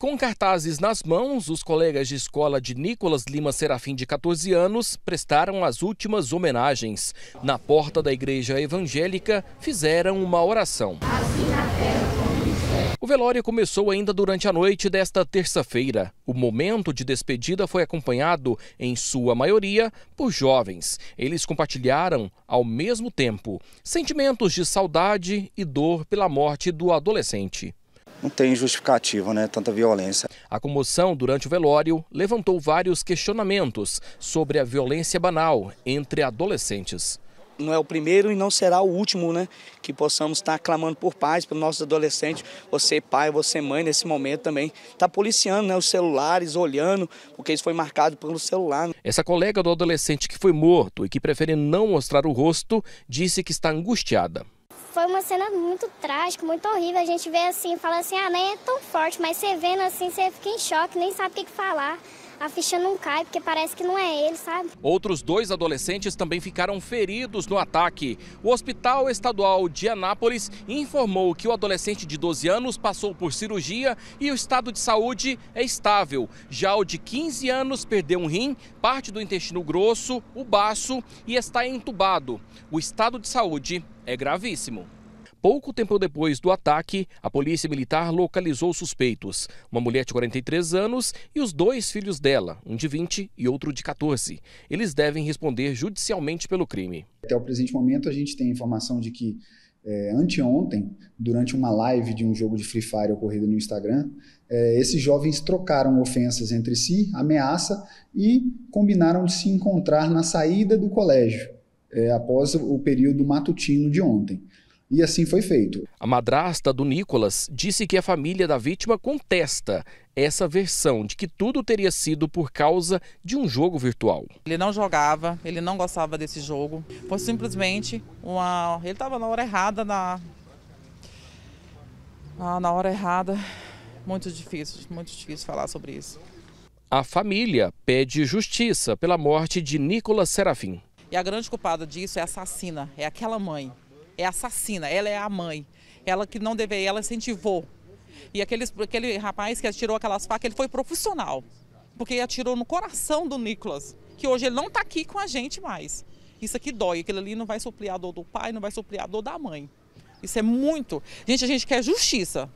Com cartazes nas mãos, os colegas de escola de Nicolas Lima Serafim, de 14 anos, prestaram as últimas homenagens. Na porta da igreja evangélica, fizeram uma oração. O velório começou ainda durante a noite desta terça-feira. O momento de despedida foi acompanhado, em sua maioria, por jovens. Eles compartilharam, ao mesmo tempo, sentimentos de saudade e dor pela morte do adolescente não tem justificativa, né? Tanta violência. A comoção durante o velório levantou vários questionamentos sobre a violência banal entre adolescentes. Não é o primeiro e não será o último, né? Que possamos estar clamando por paz para os nossos adolescentes. Você pai, você mãe, nesse momento também está policiando né, os celulares, olhando, porque isso foi marcado pelo celular. Né? Essa colega do adolescente que foi morto e que prefere não mostrar o rosto disse que está angustiada foi uma cena muito trágica, muito horrível. A gente vê assim, fala assim, ah, nem é tão forte, mas você vendo assim, você fica em choque, nem sabe o que falar a ficha não cai, porque parece que não é ele, sabe? Outros dois adolescentes também ficaram feridos no ataque. O Hospital Estadual de Anápolis informou que o adolescente de 12 anos passou por cirurgia e o estado de saúde é estável. Já o de 15 anos perdeu um rim, parte do intestino grosso, o baço e está entubado. O estado de saúde é gravíssimo. Pouco tempo depois do ataque, a polícia militar localizou suspeitos, uma mulher de 43 anos e os dois filhos dela, um de 20 e outro de 14. Eles devem responder judicialmente pelo crime. Até o presente momento, a gente tem informação de que é, anteontem, durante uma live de um jogo de Free Fire ocorrido no Instagram, é, esses jovens trocaram ofensas entre si, ameaça, e combinaram de se encontrar na saída do colégio, é, após o período matutino de ontem. E assim foi feito. A madrasta do Nicolas disse que a família da vítima contesta essa versão de que tudo teria sido por causa de um jogo virtual. Ele não jogava, ele não gostava desse jogo. Foi simplesmente uma. Ele estava na hora errada, na. Ah, na hora errada. Muito difícil, muito difícil falar sobre isso. A família pede justiça pela morte de Nicolas Serafim. E a grande culpada disso é a assassina, é aquela mãe é assassina, ela é a mãe. Ela que não deveria, ela incentivou. E aquele aquele rapaz que atirou aquelas facas, ele foi profissional, porque ele atirou no coração do Nicolas, que hoje ele não está aqui com a gente mais. Isso aqui dói, aquilo ali não vai suplir a dor do pai, não vai suplir a dor da mãe. Isso é muito. Gente, a gente quer justiça.